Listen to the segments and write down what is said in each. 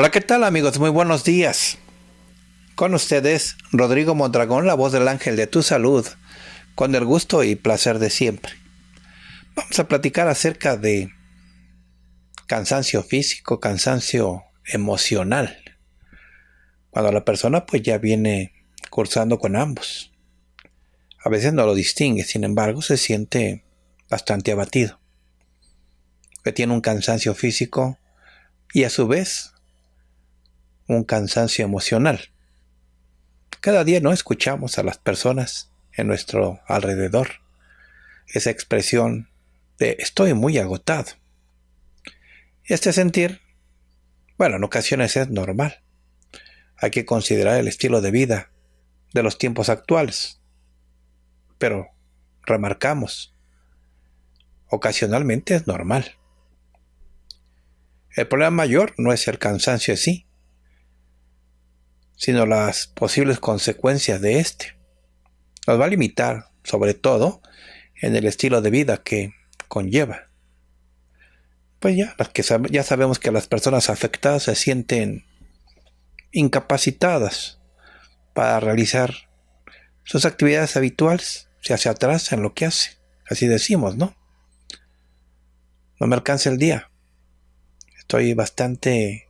Hola, ¿qué tal amigos? Muy buenos días. Con ustedes, Rodrigo Mondragón, la voz del ángel de tu salud, con el gusto y placer de siempre. Vamos a platicar acerca de cansancio físico, cansancio emocional, cuando la persona pues ya viene cursando con ambos. A veces no lo distingue, sin embargo se siente bastante abatido, que tiene un cansancio físico y a su vez un cansancio emocional. Cada día no escuchamos a las personas en nuestro alrededor esa expresión de estoy muy agotado. Este sentir, bueno, en ocasiones es normal. Hay que considerar el estilo de vida de los tiempos actuales. Pero remarcamos, ocasionalmente es normal. El problema mayor no es el cansancio en sí, sino las posibles consecuencias de este. Nos va a limitar, sobre todo, en el estilo de vida que conlleva. Pues ya, las que ya sabemos que las personas afectadas se sienten incapacitadas para realizar sus actividades habituales, se hace atrás en lo que hace. Así decimos, ¿no? No me alcanza el día. Estoy bastante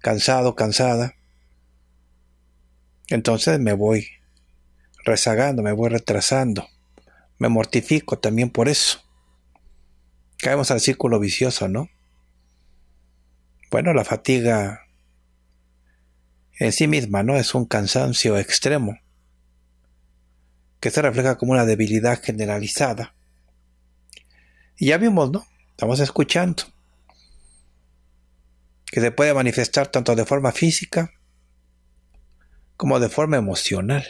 cansado, cansada. Entonces me voy rezagando, me voy retrasando, me mortifico también por eso. Caemos al círculo vicioso, ¿no? Bueno, la fatiga en sí misma, ¿no? Es un cansancio extremo que se refleja como una debilidad generalizada. Y ya vimos, ¿no? Estamos escuchando que se puede manifestar tanto de forma física como de forma emocional.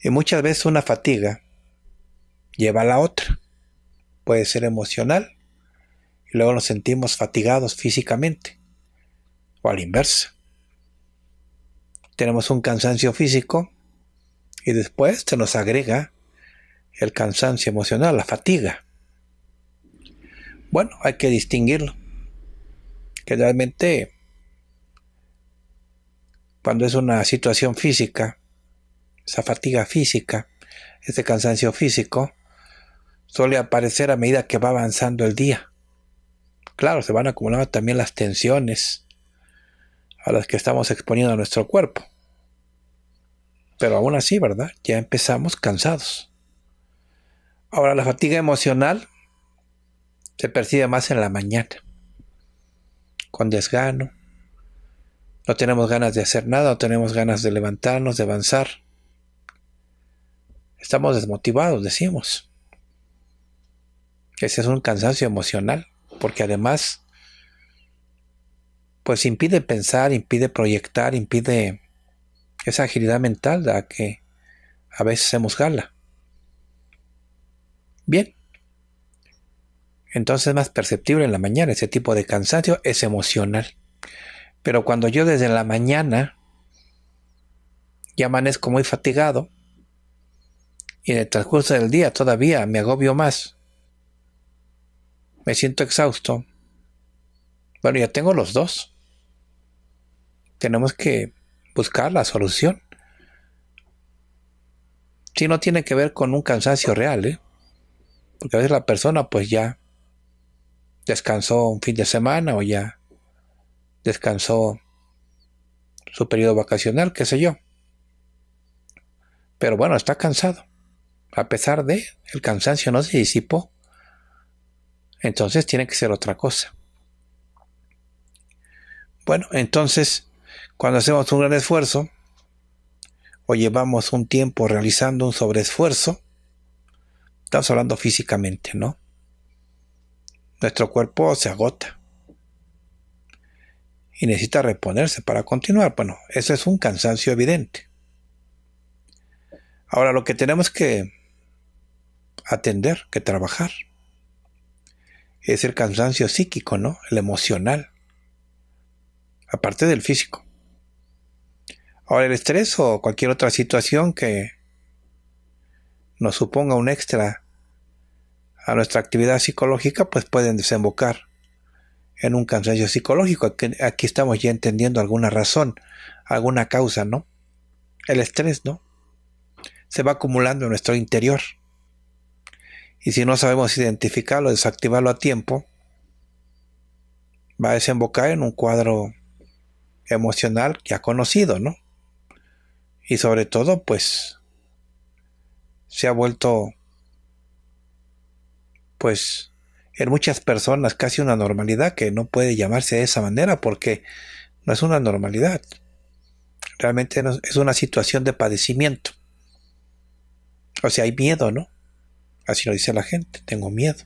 Y muchas veces una fatiga lleva a la otra. Puede ser emocional y luego nos sentimos fatigados físicamente o al inverso inversa. Tenemos un cansancio físico y después se nos agrega el cansancio emocional, la fatiga. Bueno, hay que distinguirlo. Generalmente cuando es una situación física, esa fatiga física, ese cansancio físico, suele aparecer a medida que va avanzando el día. Claro, se van acumulando también las tensiones a las que estamos exponiendo a nuestro cuerpo. Pero aún así, ¿verdad? Ya empezamos cansados. Ahora, la fatiga emocional se percibe más en la mañana, con desgano, no tenemos ganas de hacer nada, no tenemos ganas de levantarnos, de avanzar. Estamos desmotivados, decimos. Ese es un cansancio emocional, porque además, pues impide pensar, impide proyectar, impide esa agilidad mental a que a veces hacemos gala. Bien. Entonces es más perceptible en la mañana ese tipo de cansancio, es emocional. Pero cuando yo desde la mañana ya amanezco muy fatigado y en el transcurso del día todavía me agobio más, me siento exhausto, bueno, ya tengo los dos. Tenemos que buscar la solución. Si no tiene que ver con un cansancio real, ¿eh? porque a veces la persona pues ya descansó un fin de semana o ya descansó su periodo vacacional, qué sé yo. Pero bueno, está cansado. A pesar de el cansancio no se disipó, entonces tiene que ser otra cosa. Bueno, entonces, cuando hacemos un gran esfuerzo, o llevamos un tiempo realizando un sobreesfuerzo, estamos hablando físicamente, ¿no? Nuestro cuerpo se agota y necesita reponerse para continuar. Bueno, eso es un cansancio evidente. Ahora lo que tenemos que atender, que trabajar, es el cansancio psíquico, ¿no? El emocional, aparte del físico. Ahora el estrés o cualquier otra situación que nos suponga un extra a nuestra actividad psicológica, pues pueden desembocar en un cansancio psicológico. Aquí, aquí estamos ya entendiendo alguna razón, alguna causa, ¿no? El estrés, ¿no? Se va acumulando en nuestro interior. Y si no sabemos identificarlo, desactivarlo a tiempo, va a desembocar en un cuadro emocional ya conocido, ¿no? Y sobre todo, pues, se ha vuelto, pues, en muchas personas casi una normalidad que no puede llamarse de esa manera porque no es una normalidad. Realmente es una situación de padecimiento. O sea, hay miedo, ¿no? Así lo dice la gente, tengo miedo.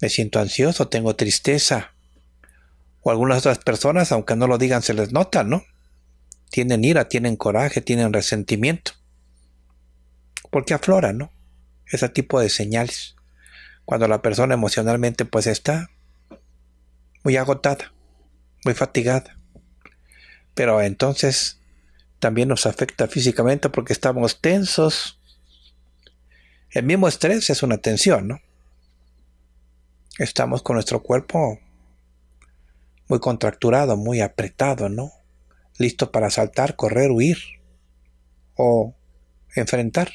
Me siento ansioso, tengo tristeza. O algunas otras personas, aunque no lo digan, se les nota, ¿no? Tienen ira, tienen coraje, tienen resentimiento. Porque aflora, ¿no? Ese tipo de señales cuando la persona emocionalmente pues está muy agotada, muy fatigada. Pero entonces también nos afecta físicamente porque estamos tensos. El mismo estrés es una tensión, ¿no? Estamos con nuestro cuerpo muy contracturado, muy apretado, ¿no? Listo para saltar, correr, huir o enfrentar.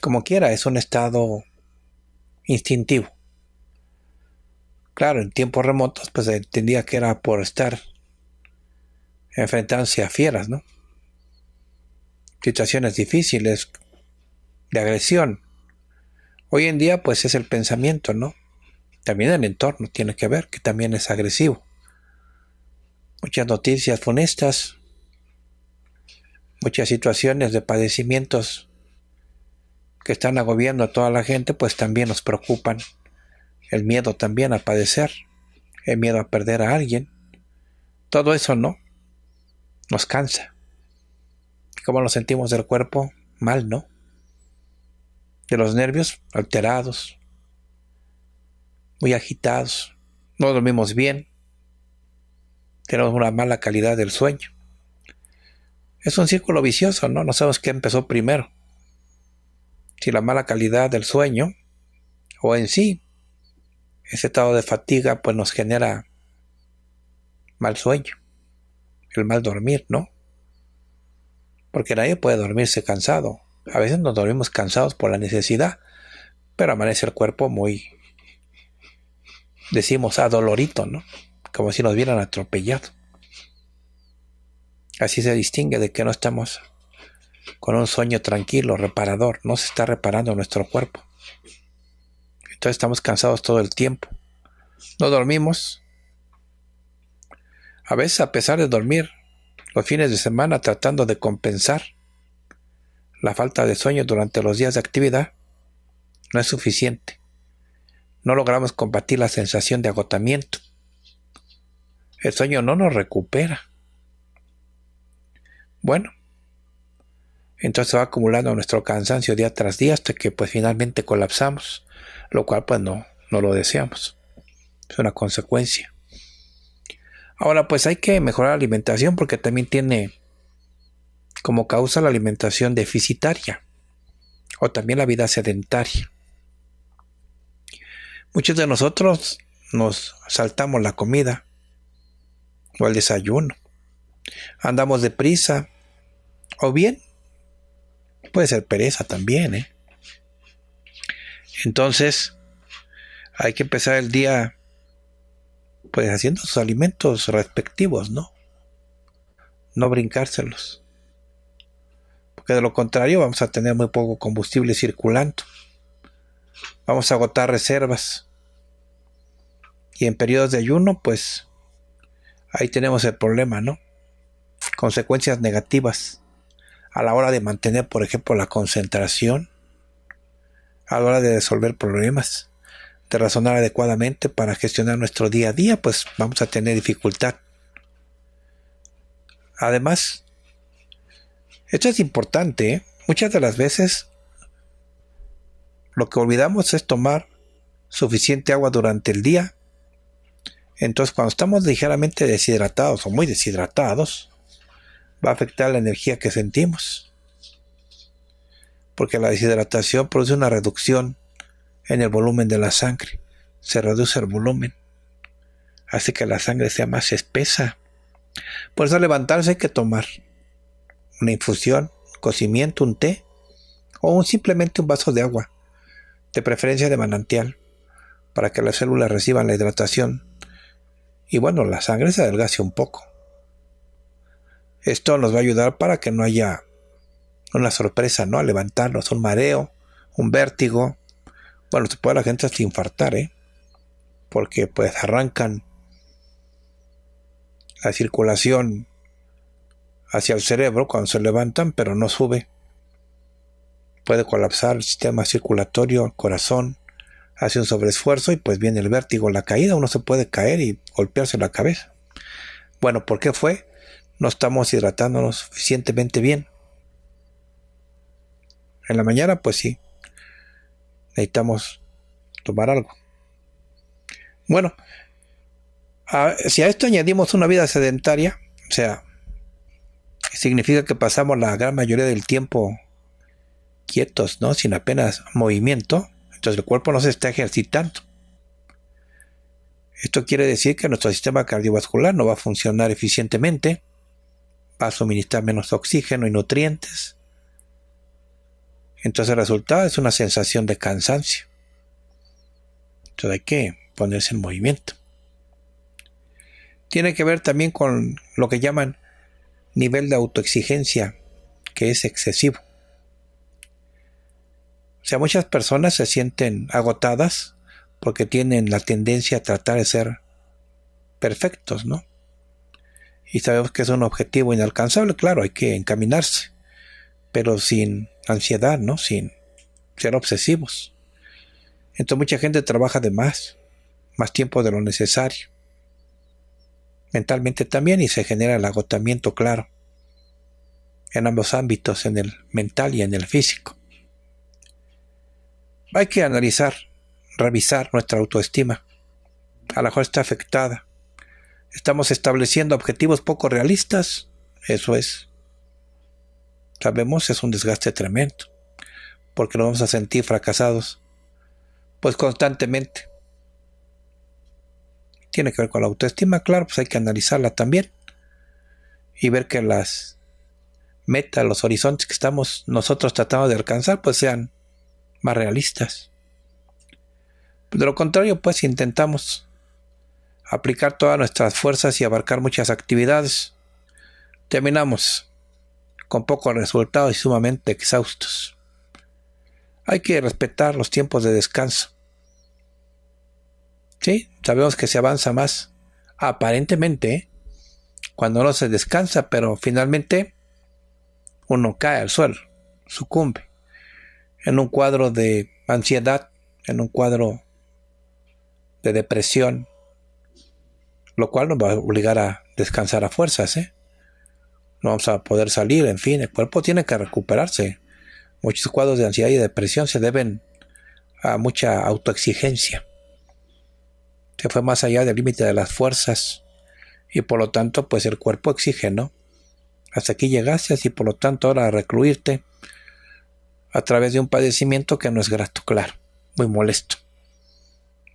Como quiera, es un estado instintivo. Claro, en tiempos remotos, pues se entendía que era por estar enfrentándose a fieras, ¿no? Situaciones difíciles, de agresión. Hoy en día, pues es el pensamiento, ¿no? También el entorno tiene que ver, que también es agresivo. Muchas noticias funestas, muchas situaciones de padecimientos que están agobiando a toda la gente, pues también nos preocupan. El miedo también a padecer, el miedo a perder a alguien. Todo eso no. Nos cansa. ¿Cómo nos sentimos del cuerpo? Mal, ¿no? De los nervios alterados, muy agitados, no dormimos bien, tenemos una mala calidad del sueño. Es un círculo vicioso, ¿no? No sabemos qué empezó primero si la mala calidad del sueño o en sí ese estado de fatiga pues nos genera mal sueño, el mal dormir, ¿no? Porque nadie puede dormirse cansado. A veces nos dormimos cansados por la necesidad, pero amanece el cuerpo muy, decimos, adolorito, ¿no? Como si nos hubieran atropellado. Así se distingue de que no estamos con un sueño tranquilo, reparador. No se está reparando nuestro cuerpo. Entonces estamos cansados todo el tiempo. No dormimos. A veces a pesar de dormir, los fines de semana tratando de compensar la falta de sueño durante los días de actividad, no es suficiente. No logramos combatir la sensación de agotamiento. El sueño no nos recupera. Bueno, entonces va acumulando nuestro cansancio día tras día hasta que pues finalmente colapsamos, lo cual pues no, no lo deseamos. Es una consecuencia. Ahora pues hay que mejorar la alimentación porque también tiene como causa la alimentación deficitaria o también la vida sedentaria. Muchos de nosotros nos saltamos la comida o el desayuno. Andamos deprisa o bien puede ser pereza también. ¿eh? Entonces, hay que empezar el día pues haciendo sus alimentos respectivos, ¿no? No brincárselos. Porque de lo contrario vamos a tener muy poco combustible circulando. Vamos a agotar reservas. Y en periodos de ayuno, pues ahí tenemos el problema, ¿no? Consecuencias negativas a la hora de mantener, por ejemplo, la concentración, a la hora de resolver problemas, de razonar adecuadamente para gestionar nuestro día a día, pues vamos a tener dificultad. Además, esto es importante, ¿eh? muchas de las veces lo que olvidamos es tomar suficiente agua durante el día. Entonces, cuando estamos ligeramente deshidratados o muy deshidratados, va a afectar la energía que sentimos. Porque la deshidratación produce una reducción en el volumen de la sangre. Se reduce el volumen. Hace que la sangre sea más espesa. Por eso al levantarse hay que tomar una infusión, cocimiento, un té o simplemente un vaso de agua, de preferencia de manantial, para que las células reciban la hidratación y bueno, la sangre se adelgace un poco. Esto nos va a ayudar para que no haya una sorpresa, ¿no? A levantarnos, un mareo, un vértigo. Bueno, se puede la gente hasta infartar, ¿eh? Porque pues arrancan la circulación hacia el cerebro cuando se levantan, pero no sube. Puede colapsar el sistema circulatorio, el corazón, hace un sobreesfuerzo y pues viene el vértigo, la caída, uno se puede caer y golpearse la cabeza. Bueno, ¿por qué fue? no estamos hidratándonos suficientemente bien. En la mañana, pues sí, necesitamos tomar algo. Bueno, si a esto añadimos una vida sedentaria, o sea, significa que pasamos la gran mayoría del tiempo quietos, ¿no? Sin apenas movimiento, entonces el cuerpo no se está ejercitando. Esto quiere decir que nuestro sistema cardiovascular no va a funcionar eficientemente, va a suministrar menos oxígeno y nutrientes. Entonces el resultado es una sensación de cansancio. Entonces hay que ponerse en movimiento. Tiene que ver también con lo que llaman nivel de autoexigencia, que es excesivo. O sea, muchas personas se sienten agotadas porque tienen la tendencia a tratar de ser perfectos, ¿no? y sabemos que es un objetivo inalcanzable, claro, hay que encaminarse, pero sin ansiedad, ¿no? Sin ser obsesivos. Entonces mucha gente trabaja de más, más tiempo de lo necesario. Mentalmente también y se genera el agotamiento, claro, en ambos ámbitos, en el mental y en el físico. Hay que analizar, revisar nuestra autoestima. A lo mejor está afectada Estamos estableciendo objetivos poco realistas. Eso es. Sabemos, es un desgaste tremendo. Porque nos vamos a sentir fracasados. Pues constantemente. Tiene que ver con la autoestima, claro, pues hay que analizarla también. Y ver que las metas, los horizontes que estamos nosotros tratando de alcanzar, pues sean más realistas. De lo contrario, pues intentamos aplicar todas nuestras fuerzas y abarcar muchas actividades, terminamos con pocos resultados y sumamente exhaustos. Hay que respetar los tiempos de descanso. Sí, sabemos que se avanza más, aparentemente, cuando no se descansa, pero finalmente uno cae al suelo, sucumbe, en un cuadro de ansiedad, en un cuadro de depresión, lo cual nos va a obligar a descansar a fuerzas, ¿eh? No vamos a poder salir, en fin, el cuerpo tiene que recuperarse. Muchos cuadros de ansiedad y depresión se deben a mucha autoexigencia. Se fue más allá del límite de las fuerzas y por lo tanto, pues el cuerpo exige, ¿no? Hasta aquí llegaste y por lo tanto ahora recluirte a través de un padecimiento que no es grato, claro, muy molesto.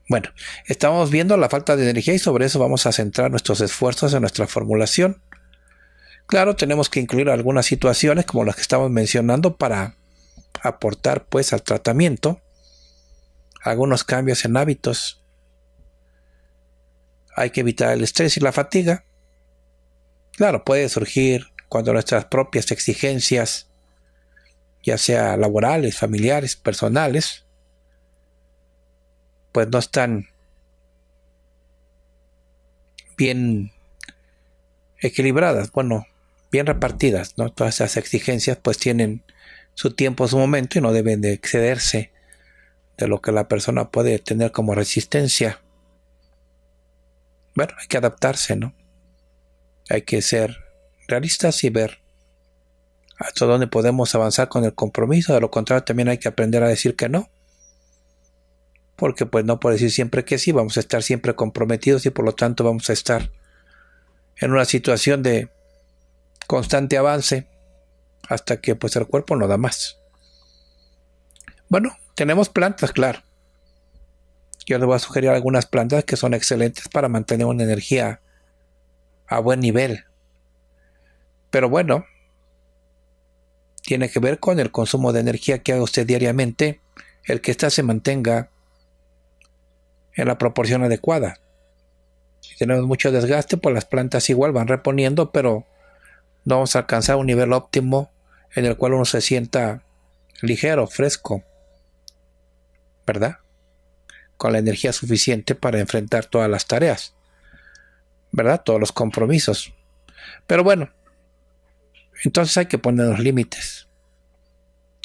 Bueno, estamos viendo la falta de energía y sobre eso vamos a centrar nuestros esfuerzos en nuestra formulación. Claro, tenemos que incluir algunas situaciones como las que estamos mencionando para aportar pues al tratamiento algunos cambios en hábitos. Hay que evitar el estrés y la fatiga. Claro, puede surgir cuando nuestras propias exigencias, ya sea laborales, familiares, personales, pues no están bien equilibradas, bueno, bien repartidas, ¿no? Todas esas exigencias pues tienen su tiempo, su momento y no deben de excederse de lo que la persona puede tener como resistencia. Bueno, hay que adaptarse, ¿no? Hay que ser realistas y ver hasta dónde podemos avanzar con el compromiso, de lo contrario también hay que aprender a decir que no porque pues no puede decir siempre que sí, vamos a estar siempre comprometidos y por lo tanto vamos a estar en una situación de constante avance hasta que pues el cuerpo no da más. Bueno, tenemos plantas, claro. Yo le voy a sugerir algunas plantas que son excelentes para mantener una energía a buen nivel. Pero bueno, tiene que ver con el consumo de energía que haga usted diariamente, el que ésta se mantenga en la proporción adecuada. Si tenemos mucho desgaste, pues las plantas igual van reponiendo, pero no vamos a alcanzar un nivel óptimo en el cual uno se sienta ligero, fresco, ¿verdad? Con la energía suficiente para enfrentar todas las tareas, ¿verdad? Todos los compromisos. Pero bueno, entonces hay que poner los límites.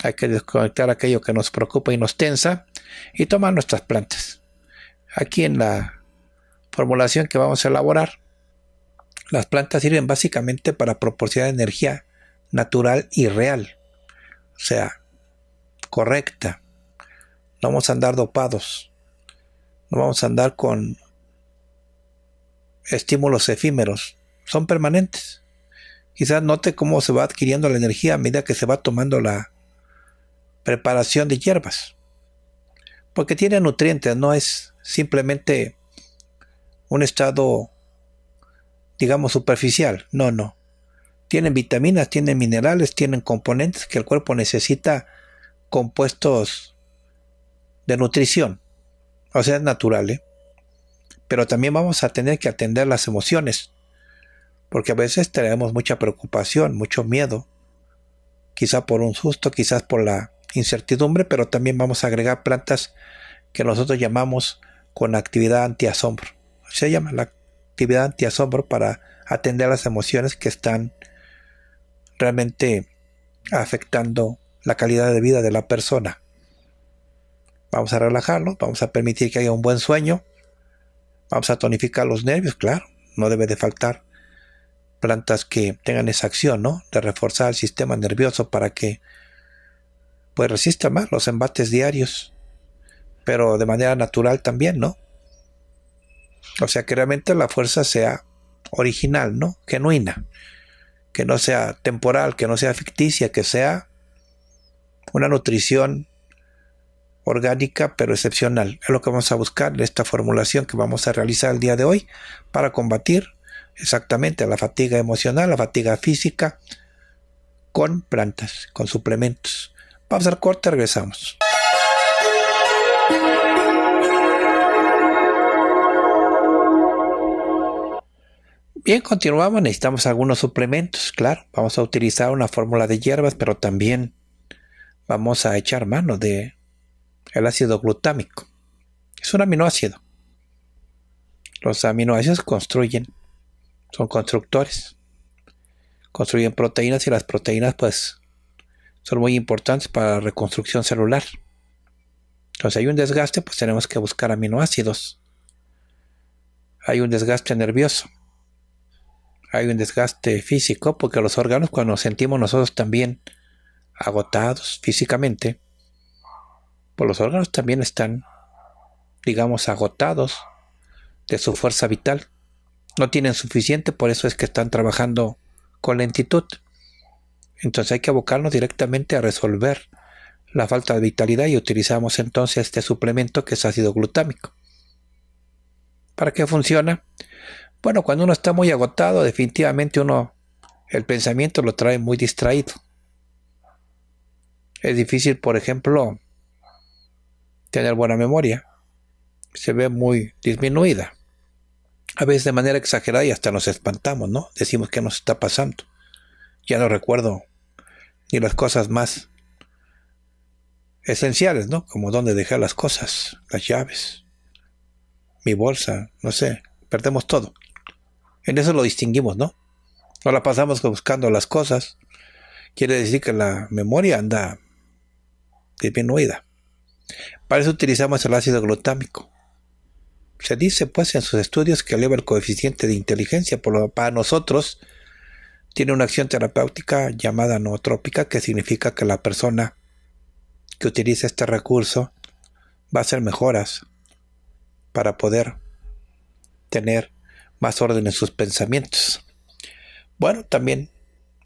Hay que desconectar aquello que nos preocupa y nos tensa y tomar nuestras plantas aquí en la formulación que vamos a elaborar. Las plantas sirven básicamente para proporcionar energía natural y real, o sea, correcta. No vamos a andar dopados, no vamos a andar con estímulos efímeros, son permanentes. Quizás note cómo se va adquiriendo la energía a medida que se va tomando la preparación de hierbas, porque tiene nutrientes, no es simplemente un estado, digamos, superficial. No, no. Tienen vitaminas, tienen minerales, tienen componentes que el cuerpo necesita compuestos de nutrición. O sea, es natural. ¿eh? Pero también vamos a tener que atender las emociones. Porque a veces tenemos mucha preocupación, mucho miedo. Quizá por un susto, quizás por la incertidumbre, pero también vamos a agregar plantas que nosotros llamamos con actividad anti-asombro. Se llama la actividad anti-asombro para atender las emociones que están realmente afectando la calidad de vida de la persona. Vamos a relajarlo, vamos a permitir que haya un buen sueño, vamos a tonificar los nervios, claro, no debe de faltar plantas que tengan esa acción, ¿no? De reforzar el sistema nervioso para que pues resista más los embates diarios pero de manera natural también, ¿no? O sea, que realmente la fuerza sea original, ¿no? Genuina, que no sea temporal, que no sea ficticia, que sea una nutrición orgánica pero excepcional. Es lo que vamos a buscar en esta formulación que vamos a realizar el día de hoy para combatir exactamente la fatiga emocional, la fatiga física con plantas, con suplementos. Vamos al corte, regresamos. Bien, continuamos. Necesitamos algunos suplementos, claro. Vamos a utilizar una fórmula de hierbas, pero también vamos a echar mano de el ácido glutámico. Es un aminoácido. Los aminoácidos construyen, son constructores. Construyen proteínas y las proteínas pues son muy importantes para la reconstrucción celular. Entonces hay un desgaste, pues tenemos que buscar aminoácidos. Hay un desgaste nervioso. Hay un desgaste físico, porque los órganos cuando nos sentimos nosotros también agotados físicamente, pues los órganos también están, digamos, agotados de su fuerza vital. No tienen suficiente, por eso es que están trabajando con lentitud. Entonces hay que abocarnos directamente a resolver la falta de vitalidad y utilizamos entonces este suplemento que es ácido glutámico. ¿Para qué funciona? Bueno, cuando uno está muy agotado, definitivamente uno, el pensamiento lo trae muy distraído. Es difícil, por ejemplo, tener buena memoria. Se ve muy disminuida. A veces de manera exagerada y hasta nos espantamos, ¿no? Decimos que nos está pasando. Ya no recuerdo ni las cosas más esenciales, ¿no? Como dónde dejar las cosas, las llaves, mi bolsa, no sé, perdemos todo. En eso lo distinguimos, ¿no? No la pasamos buscando las cosas. Quiere decir que la memoria anda disminuida. Para eso utilizamos el ácido glutámico. Se dice, pues, en sus estudios que eleva el coeficiente de inteligencia. Por lo, para nosotros, tiene una acción terapéutica llamada nootrópica, que significa que la persona que utilice este recurso va a hacer mejoras para poder tener más orden en sus pensamientos. Bueno, también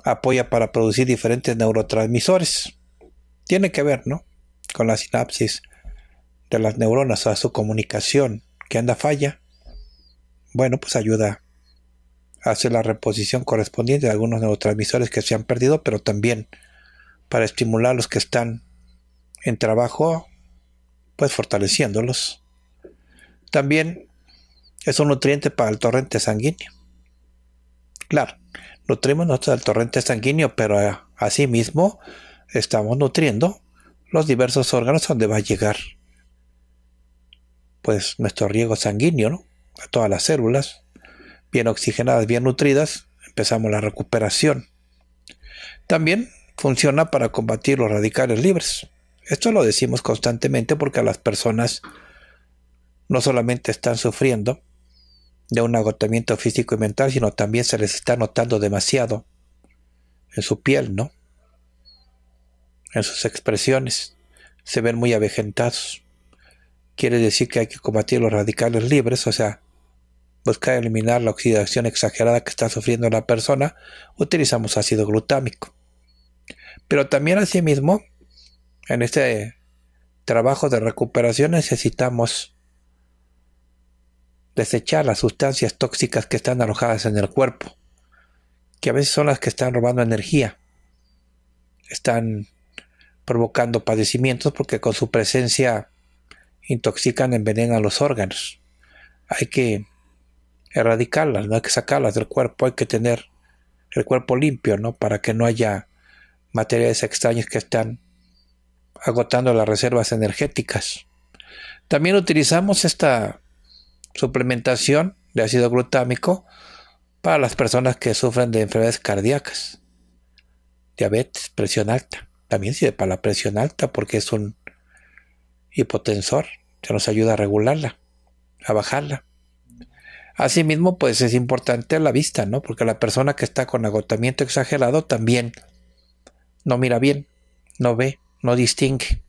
apoya para producir diferentes neurotransmisores. Tiene que ver, ¿no? Con la sinapsis de las neuronas, a su comunicación que anda falla. Bueno, pues ayuda a hacer la reposición correspondiente de algunos neurotransmisores que se han perdido, pero también para estimular los que están en trabajo, pues fortaleciéndolos. También es un nutriente para el torrente sanguíneo. Claro, nutrimos nosotros el torrente sanguíneo, pero eh, asimismo estamos nutriendo los diversos órganos donde va a llegar pues nuestro riego sanguíneo, ¿no? A todas las células, bien oxigenadas, bien nutridas, empezamos la recuperación. También funciona para combatir los radicales libres. Esto lo decimos constantemente porque las personas no solamente están sufriendo de un agotamiento físico y mental, sino también se les está notando demasiado en su piel, ¿no? En sus expresiones. Se ven muy avejentados. Quiere decir que hay que combatir los radicales libres, o sea, buscar eliminar la oxidación exagerada que está sufriendo la persona, utilizamos ácido glutámico. Pero también asimismo en este trabajo de recuperación necesitamos desechar las sustancias tóxicas que están alojadas en el cuerpo, que a veces son las que están robando energía, están provocando padecimientos porque con su presencia intoxican, envenenan los órganos. Hay que erradicarlas, no hay que sacarlas del cuerpo, hay que tener el cuerpo limpio, ¿no? Para que no haya materiales extraños que están agotando las reservas energéticas. También utilizamos esta suplementación de ácido glutámico para las personas que sufren de enfermedades cardíacas, diabetes, presión alta. También sirve para la presión alta porque es un hipotensor que nos ayuda a regularla, a bajarla. Asimismo, pues es importante la vista, ¿no? Porque la persona que está con agotamiento exagerado también no mira bien, no ve no distingue.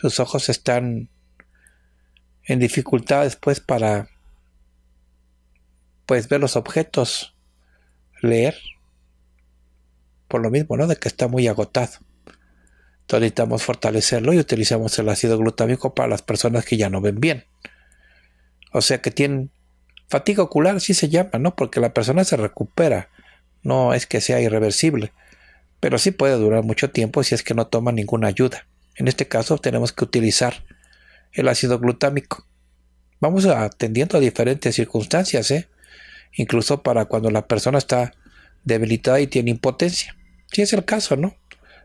Sus ojos están en dificultades pues para pues ver los objetos, leer, por lo mismo, ¿no? De que está muy agotado. Entonces necesitamos fortalecerlo y utilizamos el ácido glutamico para las personas que ya no ven bien. O sea que tienen fatiga ocular, sí se llama, ¿no? Porque la persona se recupera, no es que sea irreversible pero sí puede durar mucho tiempo si es que no toma ninguna ayuda. En este caso tenemos que utilizar el ácido glutámico. Vamos atendiendo a diferentes circunstancias, ¿eh? incluso para cuando la persona está debilitada y tiene impotencia. Si es el caso, ¿no?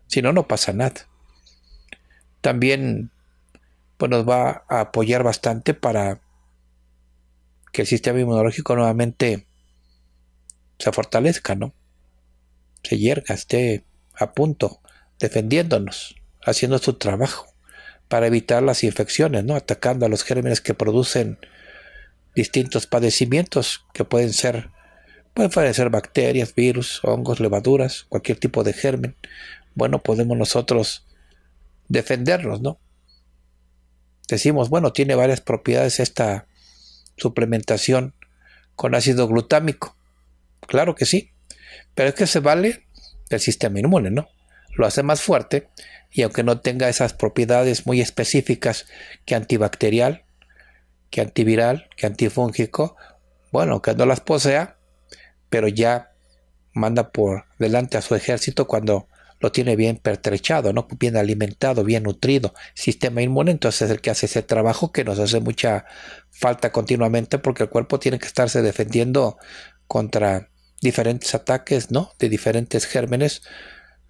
Si no, no pasa nada. También pues, nos va a apoyar bastante para que el sistema inmunológico nuevamente se fortalezca, ¿no? se yerga, esté a punto, defendiéndonos, haciendo su trabajo para evitar las infecciones, ¿no? atacando a los gérmenes que producen distintos padecimientos que pueden ser, pueden parecer bacterias, virus, hongos, levaduras, cualquier tipo de germen. Bueno, podemos nosotros defendernos, ¿no? Decimos, bueno, tiene varias propiedades esta suplementación con ácido glutámico. Claro que sí. Pero es que se vale del sistema inmune, ¿no? Lo hace más fuerte y aunque no tenga esas propiedades muy específicas que antibacterial, que antiviral, que antifúngico, bueno, que no las posea, pero ya manda por delante a su ejército cuando lo tiene bien pertrechado, ¿no? bien alimentado, bien nutrido, sistema inmune, entonces es el que hace ese trabajo que nos hace mucha falta continuamente porque el cuerpo tiene que estarse defendiendo contra diferentes ataques, ¿no? De diferentes gérmenes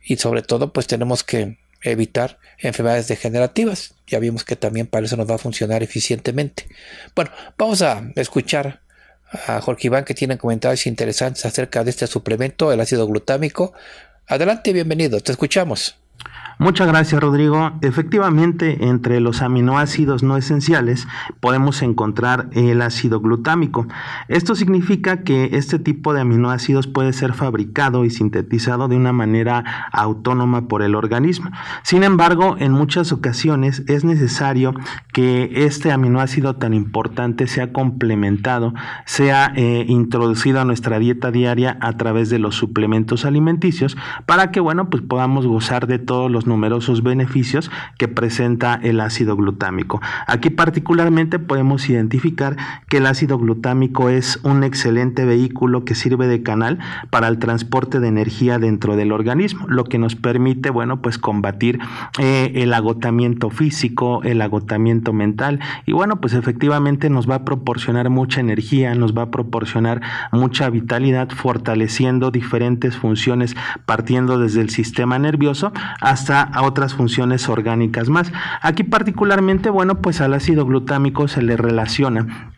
y sobre todo pues tenemos que evitar enfermedades degenerativas. Ya vimos que también para eso nos va a funcionar eficientemente. Bueno, vamos a escuchar a Jorge Iván que tiene comentarios interesantes acerca de este suplemento, el ácido glutámico. Adelante, bienvenido, te escuchamos. Muchas gracias Rodrigo. Efectivamente, entre los aminoácidos no esenciales podemos encontrar el ácido glutámico. Esto significa que este tipo de aminoácidos puede ser fabricado y sintetizado de una manera autónoma por el organismo. Sin embargo, en muchas ocasiones es necesario que este aminoácido tan importante sea complementado, sea eh, introducido a nuestra dieta diaria a través de los suplementos alimenticios para que, bueno, pues podamos gozar de todos los numerosos beneficios que presenta el ácido glutámico. Aquí particularmente podemos identificar que el ácido glutámico es un excelente vehículo que sirve de canal para el transporte de energía dentro del organismo, lo que nos permite, bueno, pues combatir eh, el agotamiento físico, el agotamiento mental y bueno, pues efectivamente nos va a proporcionar mucha energía, nos va a proporcionar mucha vitalidad, fortaleciendo diferentes funciones partiendo desde el sistema nervioso hasta a, otras funciones orgánicas más. Aquí particularmente, bueno, pues al ácido glutámico se le relaciona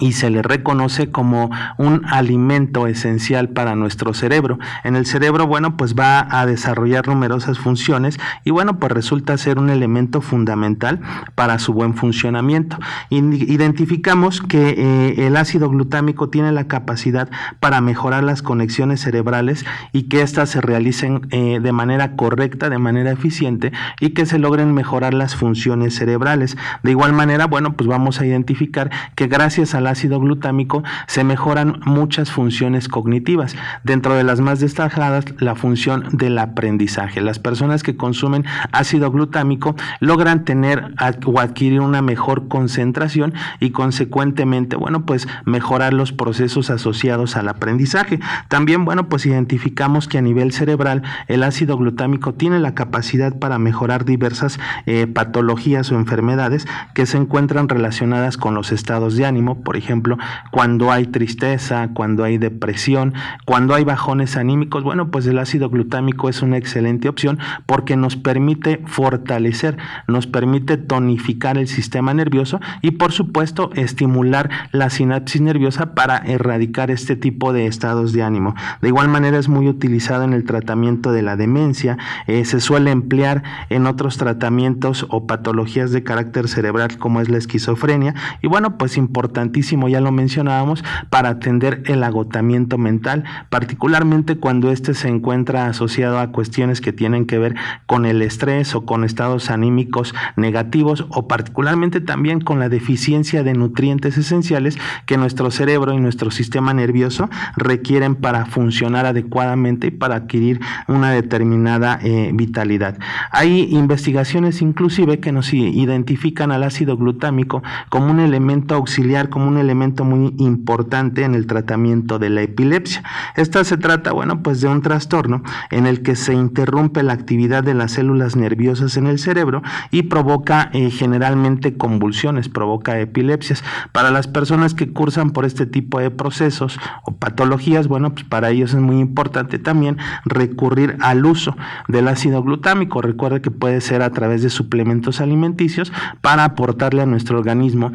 y se le reconoce como un alimento esencial para nuestro cerebro. En el cerebro, bueno, pues va a desarrollar numerosas funciones y bueno, pues resulta ser un elemento fundamental para su buen funcionamiento. Identificamos que eh, el ácido glutámico tiene la capacidad para mejorar las conexiones cerebrales y que éstas se realicen eh, de manera correcta, de manera eficiente y que se logren mejorar las funciones cerebrales. De igual manera, bueno, pues vamos a identificar que gracias a ácido glutámico, se mejoran muchas funciones cognitivas. Dentro de las más destacadas, la función del aprendizaje. Las personas que consumen ácido glutámico logran tener o adquirir una mejor concentración y consecuentemente, bueno, pues mejorar los procesos asociados al aprendizaje. También, bueno, pues identificamos que a nivel cerebral el ácido glutámico tiene la capacidad para mejorar diversas eh, patologías o enfermedades que se encuentran relacionadas con los estados de ánimo, por ejemplo, cuando hay tristeza, cuando hay depresión, cuando hay bajones anímicos, bueno, pues el ácido glutámico es una excelente opción porque nos permite fortalecer, nos permite tonificar el sistema nervioso y por supuesto estimular la sinapsis nerviosa para erradicar este tipo de estados de ánimo. De igual manera es muy utilizado en el tratamiento de la demencia, eh, se suele emplear en otros tratamientos o patologías de carácter cerebral como es la esquizofrenia y bueno, pues importantísimo ya lo mencionábamos, para atender el agotamiento mental, particularmente cuando éste se encuentra asociado a cuestiones que tienen que ver con el estrés o con estados anímicos negativos o particularmente también con la deficiencia de nutrientes esenciales que nuestro cerebro y nuestro sistema nervioso requieren para funcionar adecuadamente y para adquirir una determinada eh, vitalidad. Hay investigaciones inclusive que nos identifican al ácido glutámico como un elemento auxiliar, como un elemento muy importante en el tratamiento de la epilepsia. Esta se trata, bueno, pues de un trastorno en el que se interrumpe la actividad de las células nerviosas en el cerebro y provoca eh, generalmente convulsiones, provoca epilepsias. Para las personas que cursan por este tipo de procesos o patologías, bueno, pues para ellos es muy importante también recurrir al uso del ácido glutámico. Recuerda que puede ser a través de suplementos alimenticios para aportarle a nuestro organismo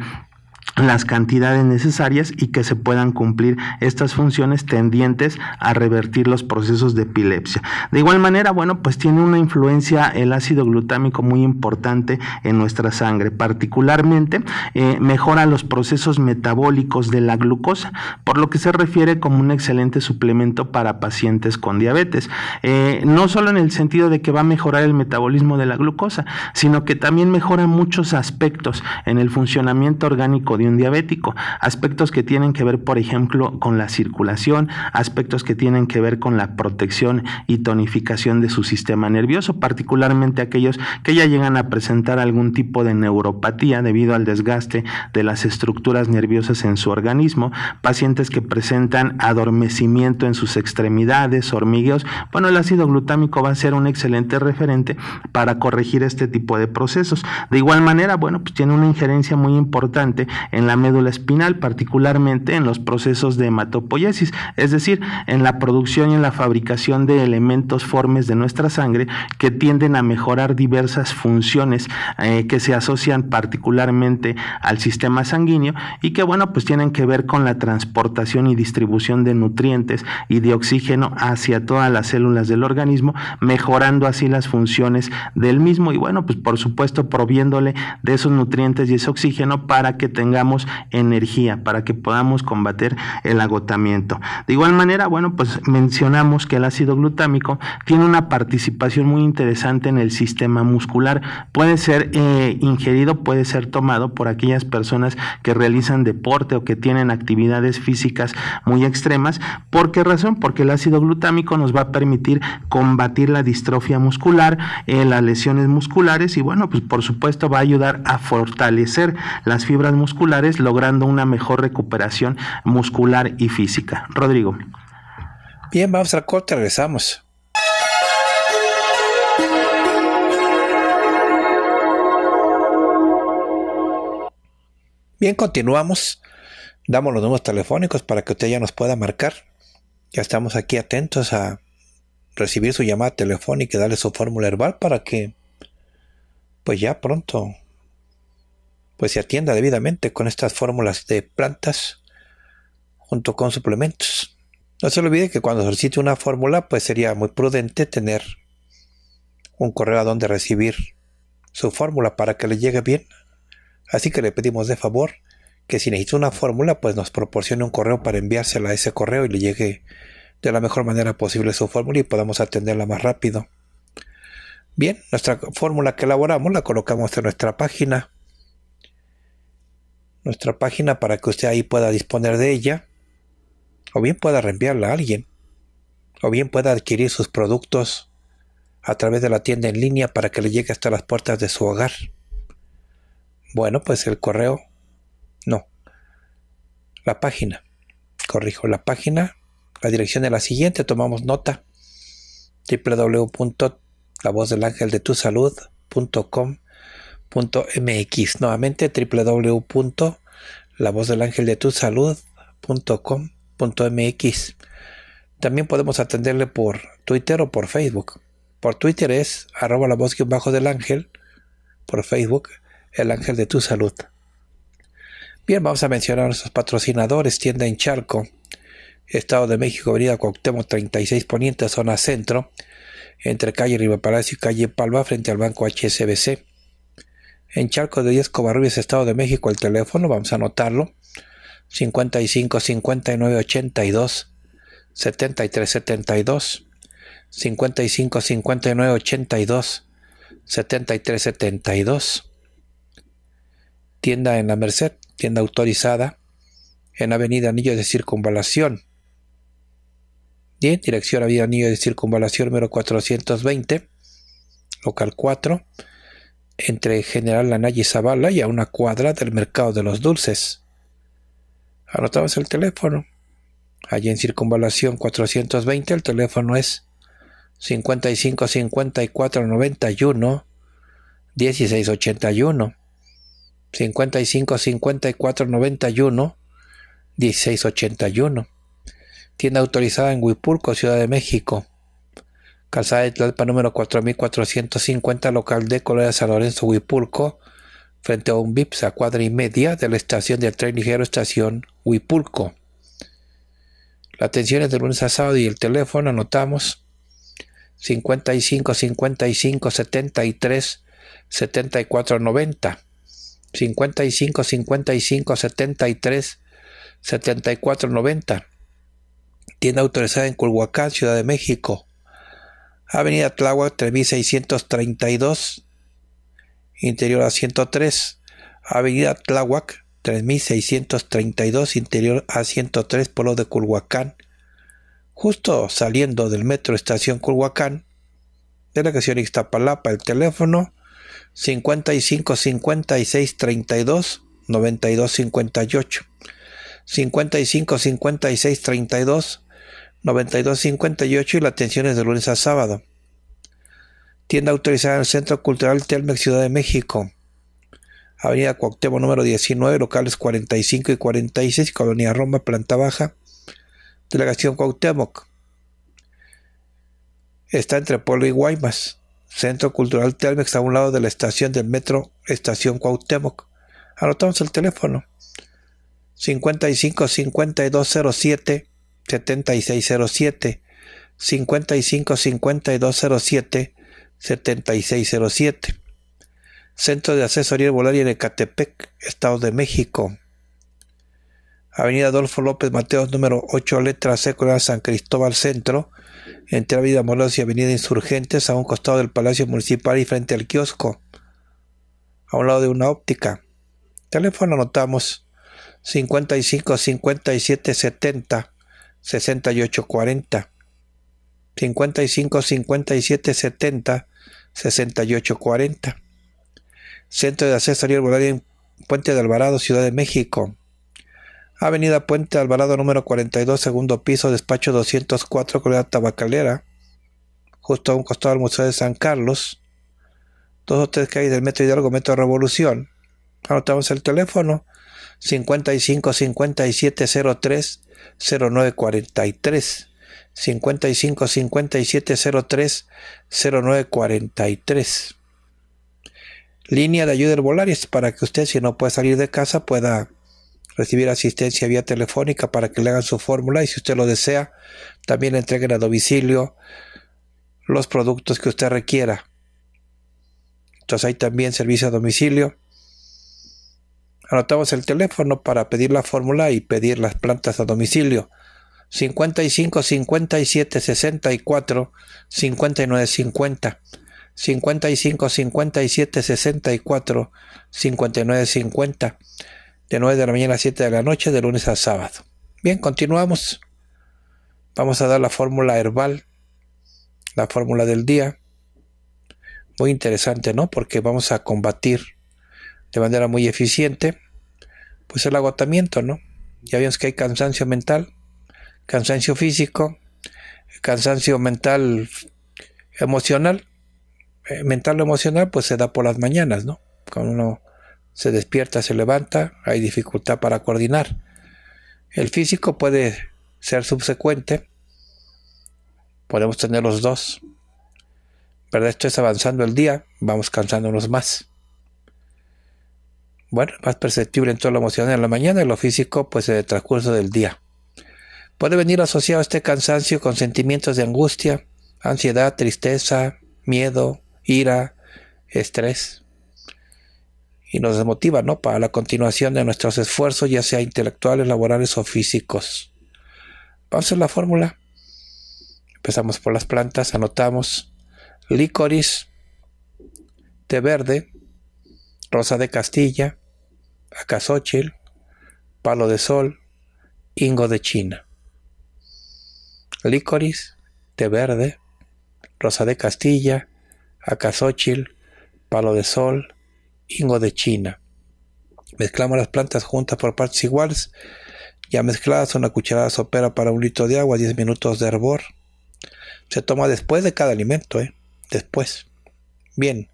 las cantidades necesarias y que se puedan cumplir estas funciones tendientes a revertir los procesos de epilepsia. De igual manera, bueno, pues tiene una influencia el ácido glutámico muy importante en nuestra sangre, particularmente eh, mejora los procesos metabólicos de la glucosa, por lo que se refiere como un excelente suplemento para pacientes con diabetes, eh, no solo en el sentido de que va a mejorar el metabolismo de la glucosa, sino que también mejora muchos aspectos en el funcionamiento orgánico de un diabético. Aspectos que tienen que ver, por ejemplo, con la circulación, aspectos que tienen que ver con la protección y tonificación de su sistema nervioso, particularmente aquellos que ya llegan a presentar algún tipo de neuropatía debido al desgaste de las estructuras nerviosas en su organismo, pacientes que presentan adormecimiento en sus extremidades, hormigueos. Bueno, el ácido glutámico va a ser un excelente referente para corregir este tipo de procesos. De igual manera, bueno, pues tiene una injerencia muy importante en la médula espinal, particularmente en los procesos de hematopoiesis, es decir, en la producción y en la fabricación de elementos formes de nuestra sangre que tienden a mejorar diversas funciones eh, que se asocian particularmente al sistema sanguíneo y que, bueno, pues tienen que ver con la transportación y distribución de nutrientes y de oxígeno hacia todas las células del organismo, mejorando así las funciones del mismo y, bueno, pues por supuesto, proviéndole de esos nutrientes y ese oxígeno para que tenga energía, para que podamos combater el agotamiento. De igual manera, bueno, pues mencionamos que el ácido glutámico tiene una participación muy interesante en el sistema muscular. Puede ser eh, ingerido, puede ser tomado por aquellas personas que realizan deporte o que tienen actividades físicas muy extremas. ¿Por qué razón? Porque el ácido glutámico nos va a permitir combatir la distrofia muscular, eh, las lesiones musculares y bueno, pues por supuesto va a ayudar a fortalecer las fibras musculares logrando una mejor recuperación muscular y física. Rodrigo. Bien, vamos al corte, regresamos. Bien, continuamos. Damos los números telefónicos para que usted ya nos pueda marcar. Ya estamos aquí atentos a recibir su llamada telefónica y darle su fórmula herbal para que pues ya pronto pues se atienda debidamente con estas fórmulas de plantas junto con suplementos. No se olvide que cuando solicite una fórmula, pues sería muy prudente tener un correo a donde recibir su fórmula para que le llegue bien. Así que le pedimos de favor que si necesita una fórmula, pues nos proporcione un correo para enviársela a ese correo y le llegue de la mejor manera posible su fórmula y podamos atenderla más rápido. Bien, nuestra fórmula que elaboramos la colocamos en nuestra página nuestra página para que usted ahí pueda disponer de ella, o bien pueda reenviarla a alguien, o bien pueda adquirir sus productos a través de la tienda en línea para que le llegue hasta las puertas de su hogar. Bueno, pues el correo, no, la página, corrijo, la página, la dirección es la siguiente, tomamos nota, www.lavozdelangeldetusalud.com mx Nuevamente www.lavozdelangeldetusalud.com.mx. También podemos atenderle por Twitter o por Facebook. Por Twitter es arroba la voz bajo del ángel. Por Facebook, el ángel de tu salud. Bien, vamos a mencionar a nuestros patrocinadores. Tienda en Charco, Estado de México, Avenida Cuauhtémoc 36 Poniente, zona centro, entre calle Riva Palacio y calle Palma, frente al banco HSBC en Charco de 10 Covarrubias, Estado de México, el teléfono, vamos a anotarlo, 55 59 82 73 72, 55 59 82 73 72, tienda en la Merced, tienda autorizada, en Avenida Anillo de Circunvalación, bien, dirección Avenida Anillo de Circunvalación número 420, local 4, entre General Lanay y Zavala y a una cuadra del mercado de los dulces. Anotabas el teléfono. Allí en circunvalación 420 el teléfono es 55 54 91 16 81. 55 54 91 16 81. Tienda autorizada en Huipulco, Ciudad de México. Calzada de Tlalpa número 4450, local de Colonia San Lorenzo, Huipulco, frente a un VIPS a cuadra y media de la estación del tren ligero Estación Huipulco. La atención es de lunes a sábado y el teléfono anotamos 55 55 73 74 90. 55 55 73 74 90. Tienda autorizada en Culhuacán, Ciudad de México. Avenida Tláhuac 3632, interior a 103. Avenida Tláhuac 3632, interior a 103, Polo de Culhuacán. Justo saliendo del metro Estación Culhuacán, de la Ixtapalapa, el teléfono 55 56 32 92 58. 55 56 9258 y la atención es de lunes a sábado. Tienda autorizada en el Centro Cultural Telmex Ciudad de México. Avenida Cuauhtémoc número 19, locales 45 y 46, Colonia Roma, planta baja. Delegación Cuauhtémoc. Está entre Pueblo y Guaymas. Centro Cultural Telmex a un lado de la estación del metro Estación Cuauhtémoc. Anotamos el teléfono. 55 5207 7607, 5207 7607. Centro de Asesoría Volaria en Ecatepec, Estado de México. Avenida Adolfo López Mateos, número 8, letra C, San Cristóbal Centro, entre Avenida Morelos y Avenida Insurgentes, a un costado del Palacio Municipal y frente al kiosco, a un lado de una óptica. Teléfono anotamos 55 57 70 6840, 55 57 70 6840. Centro de Asesoría Arbolaria en Puente de Alvarado, Ciudad de México. Avenida Puente Alvarado número 42, segundo piso, despacho 204, Colonia Tabacalera, justo a un costado del Museo de San Carlos. Dos o tres calles del Metro Hidalgo, Metro Revolución. Anotamos el teléfono 55 57 03 0943 55 57 03 0943. Línea de ayuda herbolaria para que usted, si no puede salir de casa, pueda recibir asistencia vía telefónica para que le hagan su fórmula y si usted lo desea, también entreguen a domicilio los productos que usted requiera. Entonces hay también servicio a domicilio Anotamos el teléfono para pedir la fórmula y pedir las plantas a domicilio. 55 57 64 59 50. 55 57 64 59 50. De 9 de la mañana a 7 de la noche, de lunes a sábado. Bien, continuamos. Vamos a dar la fórmula herbal, la fórmula del día. Muy interesante, ¿no? Porque vamos a combatir de manera muy eficiente, pues el agotamiento, ¿no? Ya vimos que hay cansancio mental, cansancio físico, cansancio mental emocional. Eh, mental o emocional pues se da por las mañanas, ¿no? Cuando uno se despierta, se levanta, hay dificultad para coordinar. El físico puede ser subsecuente, podemos tener los dos, pero esto es avanzando el día, vamos cansándonos más bueno, más perceptible en todas las emociones en la mañana y lo físico pues en el transcurso del día. Puede venir asociado este cansancio con sentimientos de angustia, ansiedad, tristeza, miedo, ira, estrés. Y nos desmotiva, ¿no? Para la continuación de nuestros esfuerzos, ya sea intelectuales, laborales o físicos. Vamos a la fórmula. Empezamos por las plantas, anotamos licoris, té verde, rosa de Castilla, Acazochil, palo de sol, ingo de China, Licoris, té verde, rosa de Castilla, acasóchil, palo de sol, ingo de China. Mezclamos las plantas juntas por partes iguales, ya mezcladas una cucharada sopera para un litro de agua, 10 minutos de hervor. Se toma después de cada alimento, ¿eh? después. Bien,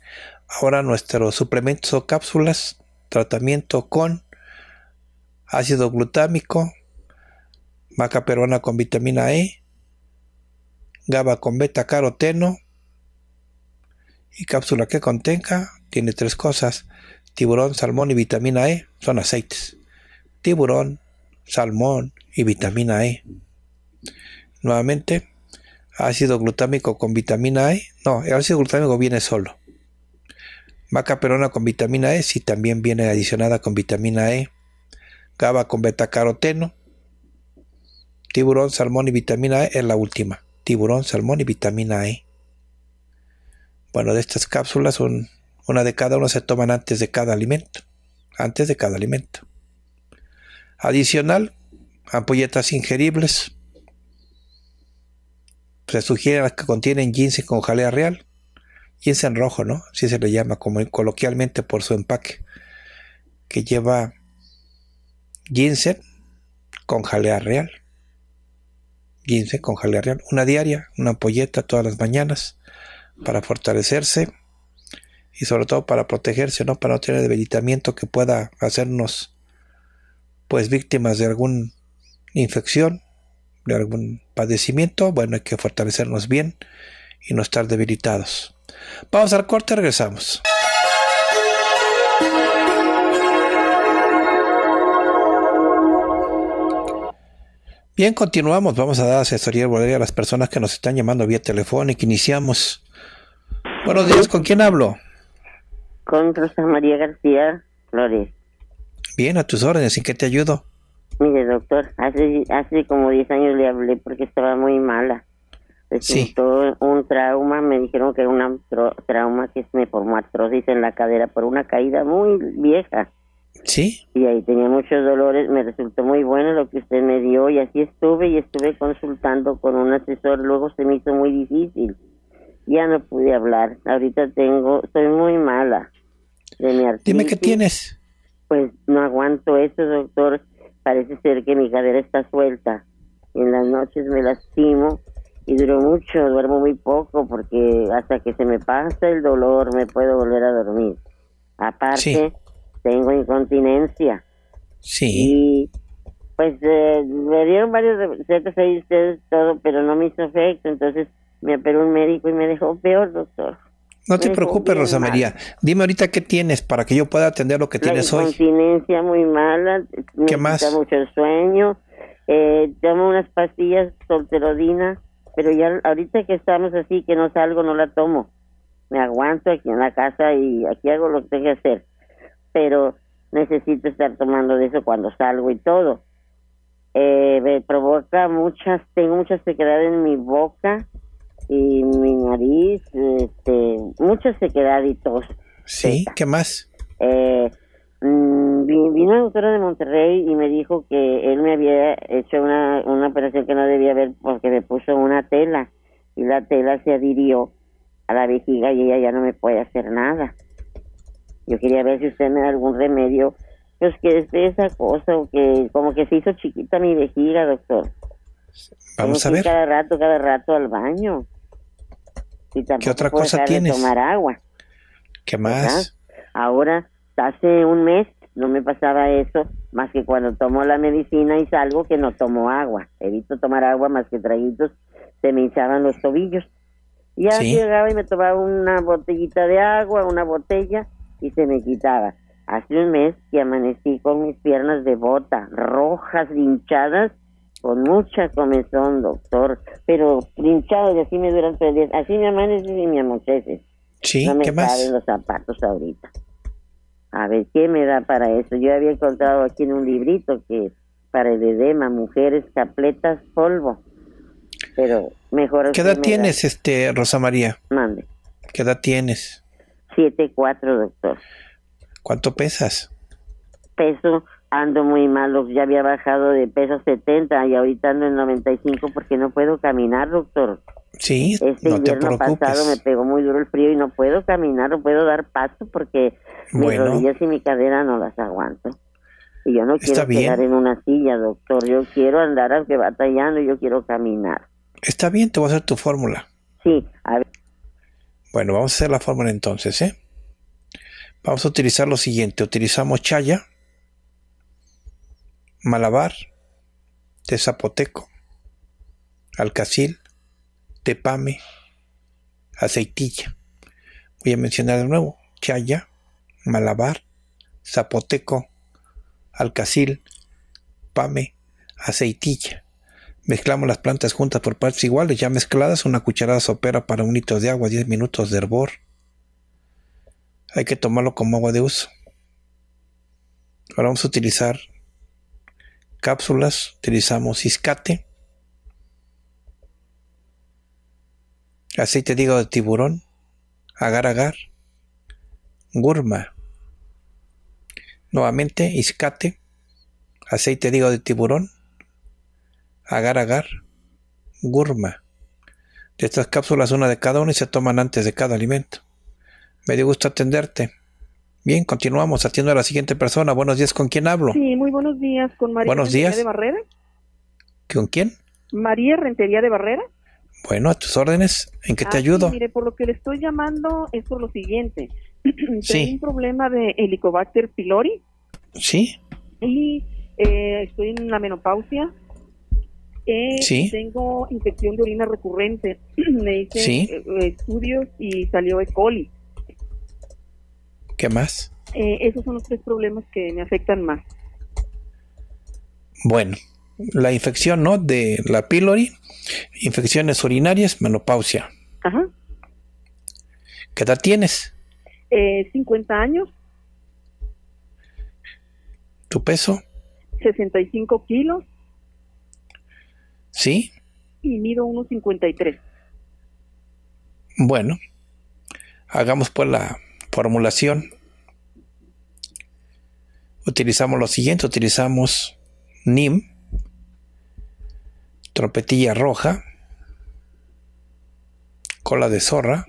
ahora nuestros suplementos o cápsulas tratamiento con ácido glutámico, maca peruana con vitamina E, GABA con beta caroteno y cápsula que contenga, tiene tres cosas, tiburón, salmón y vitamina E, son aceites. Tiburón, salmón y vitamina E. Nuevamente, ácido glutámico con vitamina E, no, el ácido glutámico viene solo perona con vitamina E, si también viene adicionada con vitamina E. GABA con betacaroteno. Tiburón, salmón y vitamina E es la última. Tiburón, salmón y vitamina E. Bueno, de estas cápsulas, una de cada una se toman antes de cada alimento. Antes de cada alimento. Adicional, ampolletas ingeribles. Se sugieren las que contienen ginseng con jalea real, ginseng rojo, ¿no? Sí se le llama como coloquialmente por su empaque, que lleva ginseng con jalea real. Ginseng con jalea real, una diaria, una polleta todas las mañanas para fortalecerse y sobre todo para protegerse, ¿no? Para no tener debilitamiento que pueda hacernos pues víctimas de alguna infección, de algún padecimiento, bueno, hay que fortalecernos bien y no estar debilitados. Vamos al corte y regresamos. Bien, continuamos. Vamos a dar asesoría a las personas que nos están llamando vía teléfono que Iniciamos. Buenos días, ¿con quién hablo? Con Rosa María García Flores. Bien, a tus órdenes. ¿En qué te ayudo? Mire, doctor, hace, hace como 10 años le hablé porque estaba muy mala. Resultó un trauma, me dijeron que era un trauma que me formó artrosis en la cadera por una caída muy vieja. Sí. Y ahí tenía muchos dolores, me resultó muy bueno lo que usted me dio y así estuve y estuve consultando con un asesor, luego se me hizo muy difícil. Ya no pude hablar, ahorita tengo, estoy muy mala de mi artritis. Dime qué tienes. Pues no aguanto eso, doctor. Parece ser que mi cadera está suelta. En las noches me lastimo y duro mucho, duermo muy poco porque hasta que se me pasa el dolor me puedo volver a dormir. Aparte, tengo incontinencia. Sí. Y pues eh, me dieron varios recetas ahí ustedes todo, pero no me hizo efecto, entonces me operó un médico y me dejó peor, doctor. No te preocupes, Rosa María. Dime ahorita qué tienes para que yo pueda atender lo que tienes hoy. Incontinencia muy mala. Me ¿Qué más? mucho el sueño. Eh, tomo unas pastillas solterodina pero ya ahorita que estamos así, que no salgo, no la tomo. Me aguanto aquí en la casa y aquí hago lo que tengo que hacer. Pero necesito estar tomando de eso cuando salgo y todo. Eh, me provoca muchas, tengo mucha sequedad en mi boca y mi nariz, este, mucha sequedad y tos. Sí, ¿qué más? Eh, Mm, vino el doctor de Monterrey y me dijo que él me había hecho una, operación que no debía haber porque me puso una tela y la tela se adhirió a la vejiga y ella ya no me puede hacer nada. Yo quería ver si usted me da algún remedio, pues que es de esa cosa que como que se hizo chiquita mi vejiga, doctor. Vamos a ver. Cada rato, cada rato al baño. Y ¿Qué otra cosa tienes? tomar agua. ¿Qué más? Ahora hace un mes no me pasaba eso, más que cuando tomó la medicina y salgo que no tomo agua. Evito tomar agua más que traguitos, se me hinchaban los tobillos. Ya ¿Sí? llegaba y me tomaba una botellita de agua, una botella, y se me quitaba. Hace un mes que amanecí con mis piernas de bota, rojas, hinchadas, con mucha comezón, doctor. Pero hinchado, y así me duran tres días. Así me amanecí y me amanece. Sí, no me ¿qué los zapatos ahorita a ver qué me da para eso. Yo había encontrado aquí en un librito que para el edema, mujeres, capletas, polvo. Pero mejor. ¿Qué edad tienes, este Rosa María? Mande. ¿Qué edad tienes? Siete cuatro, doctor. ¿Cuánto pesas? Peso ando muy malo, ya había bajado de peso 70 y ahorita ando en 95 porque no puedo caminar, doctor. Sí, no te preocupes. me pegó muy duro el frío y no puedo caminar, no puedo dar paso porque mis rodillas y mi cadera no las aguanto. Y yo no quiero quedar en una silla, doctor. Yo quiero andar aunque batallando, yo quiero caminar. Está bien, te voy a hacer tu fórmula. Sí, a ver. Bueno, vamos a hacer la fórmula entonces, ¿eh? Vamos a utilizar lo siguiente. Utilizamos chaya, malabar, de zapoteco, alcacil, tepame, aceitilla. Voy a mencionar de nuevo, chaya, malabar, zapoteco, alcacil, pame, aceitilla. Mezclamos las plantas juntas por partes iguales, ya mezcladas, una cucharada sopera para un litro de agua, 10 minutos de hervor. Hay que tomarlo como agua de uso. Ahora vamos a utilizar cápsulas, utilizamos iscate, aceite digo de tiburón, agar agar, gurma, nuevamente iscate, aceite digo de tiburón, agar agar, gurma. De estas cápsulas una de cada una y se toman antes de cada alimento. Me dio gusto atenderte. Bien, continuamos. Atiendo a la siguiente persona. Buenos días, ¿con quién hablo? Sí, muy buenos días, con María buenos de Barrera. ¿Con quién? María Rentería de Barrera. Bueno, a tus órdenes, ¿en qué te ah, ayudo? mire, por lo que le estoy llamando es por lo siguiente. Sí. Tengo un problema de Helicobacter pylori. Sí. Y eh, estoy en la menopausia. Eh, sí. Tengo infección de orina recurrente. Me hice eh, estudios y salió E. coli. ¿Qué más? esos son los tres problemas que me afectan más. Bueno, la infección, ¿no? De la pylori, infecciones urinarias, menopausia. ¿Qué edad tienes? 50 eh, años. ¿Tu peso? 65 kilos. ¿Sí? Y mido 1,53. Bueno, hagamos pues la formulación. Utilizamos lo siguiente, utilizamos NIM, Tropetilla roja, cola de zorra,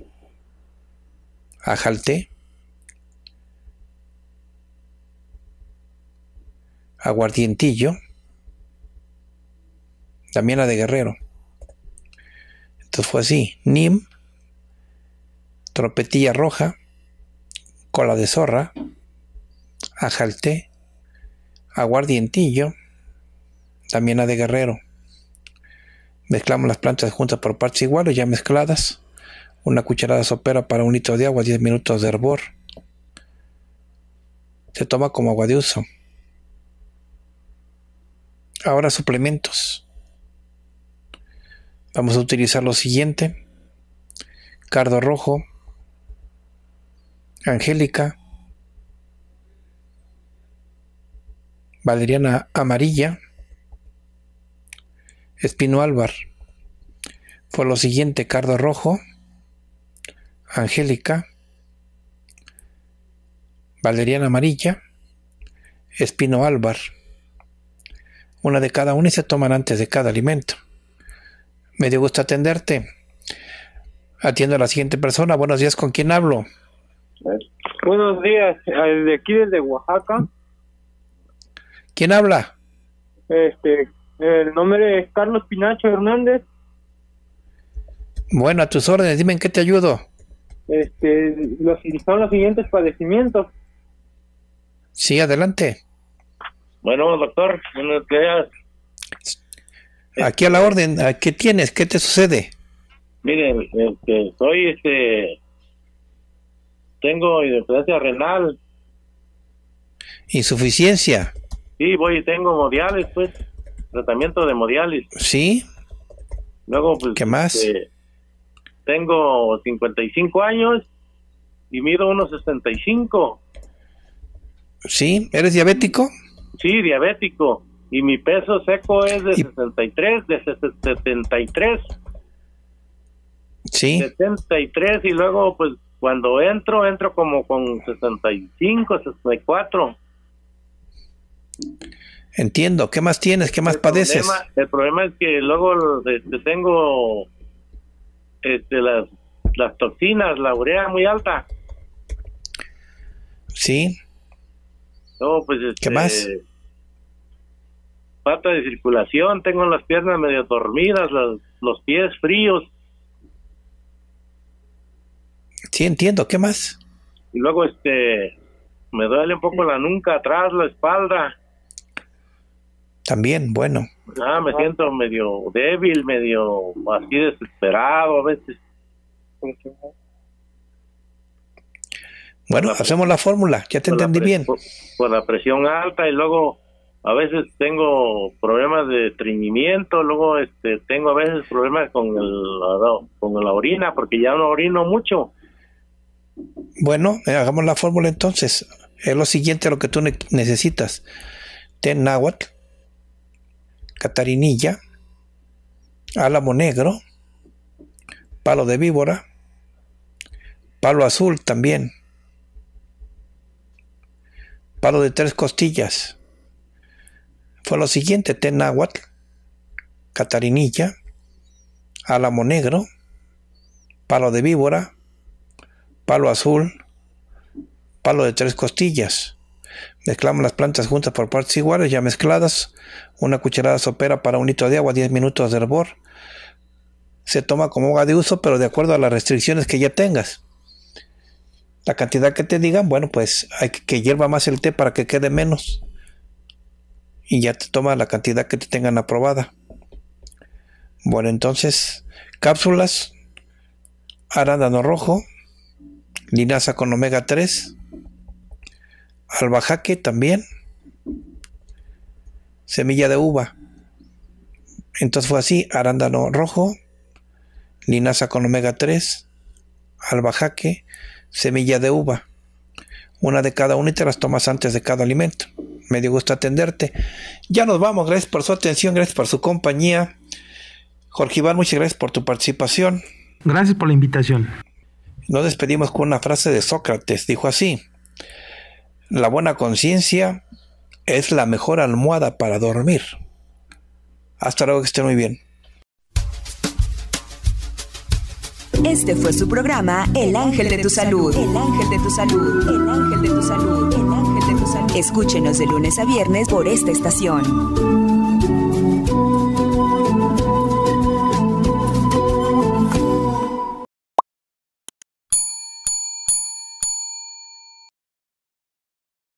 ajalte, aguardientillo, también la de guerrero. Entonces fue así, nim, tropetilla roja, cola de zorra, ajalte, aguardientillo, también la de guerrero. Mezclamos las plantas juntas por partes iguales, ya mezcladas. Una cucharada sopera para un litro de agua, 10 minutos de hervor. Se toma como agua de uso. Ahora suplementos. Vamos a utilizar lo siguiente. Cardo rojo. Angélica. Valeriana amarilla. Espino Álvar. Por lo siguiente, Cardo Rojo, Angélica, Valeriana Amarilla, Espino Álvar. Una de cada una y se toman antes de cada alimento. Me dio gusto atenderte. Atiendo a la siguiente persona. Buenos días, ¿con quién hablo? Buenos días, eh, de aquí desde Oaxaca. ¿Quién habla? Este, el nombre es Carlos Pinacho Hernández. Bueno, a tus órdenes, dime en qué te ayudo. Este, los, son los siguientes padecimientos. Sí, adelante. Bueno, doctor, Aquí a la orden, ¿qué tienes? ¿Qué te sucede? Miren, este, soy este. Tengo insuficiencia renal. ¿Insuficiencia? Sí, voy, y tengo modiales pues tratamiento de hemodiálisis. Sí. Luego, pues. ¿Qué más? Este, tengo 55 años y mido unos 65. Sí, ¿eres diabético? Sí, diabético. Y mi peso seco es de 63, de 73. Sí. 73 y luego pues cuando entro, entro como con 65, 64. Entiendo. ¿Qué más tienes? ¿Qué más padeces? el problema es que luego este, tengo este, las, las toxinas, la urea muy alta. Sí. pues este, ¿Qué más? Falta de circulación, tengo las piernas medio dormidas, los, los pies fríos. Sí, entiendo. ¿Qué más? Y luego, este, me duele un poco la nuca atrás, la espalda también bueno. Ah, me siento medio débil, medio así desesperado a veces. Bueno, hacemos la fórmula, ya te entendí bien. Por, la presión alta y luego a veces tengo problemas de estreñimiento, luego este tengo a veces problemas con el, con la orina porque ya no orino mucho. Bueno, eh, hagamos la fórmula entonces. Es lo siguiente lo que tú necesitas. Ten náhuatl, catarinilla, álamo negro, palo de víbora, palo azul también, palo de tres costillas. Fue lo siguiente, tenahuatl, catarinilla, álamo negro, palo de víbora, palo azul, palo de tres costillas. Mezclamos las plantas juntas por partes iguales, ya mezcladas. Una cucharada sopera para un litro de agua, 10 minutos de hervor. Se toma como agua de uso, pero de acuerdo a las restricciones que ya tengas. La cantidad que te digan, bueno, pues hay que hierva más el té para que quede menos. Y ya te toma la cantidad que te tengan aprobada. Bueno, entonces, cápsulas, arándano rojo, linaza con omega 3, albajaque también, semilla de uva. Entonces fue así, arándano rojo, linaza con omega 3, albajaque, semilla de uva. Una de cada una y te las tomas antes de cada alimento. Me dio gusto atenderte. Ya nos vamos, gracias por su atención, gracias por su compañía. Jorge Iván, muchas gracias por tu participación. Gracias por la invitación. Nos despedimos con una frase de Sócrates. Dijo así, la buena conciencia es la mejor almohada para dormir. Hasta luego, que esté muy bien. Este fue su programa El Ángel de tu Salud. El Ángel de tu Salud. El Ángel de tu Salud. El Ángel de tu Salud. Escúchenos de lunes a viernes por esta estación.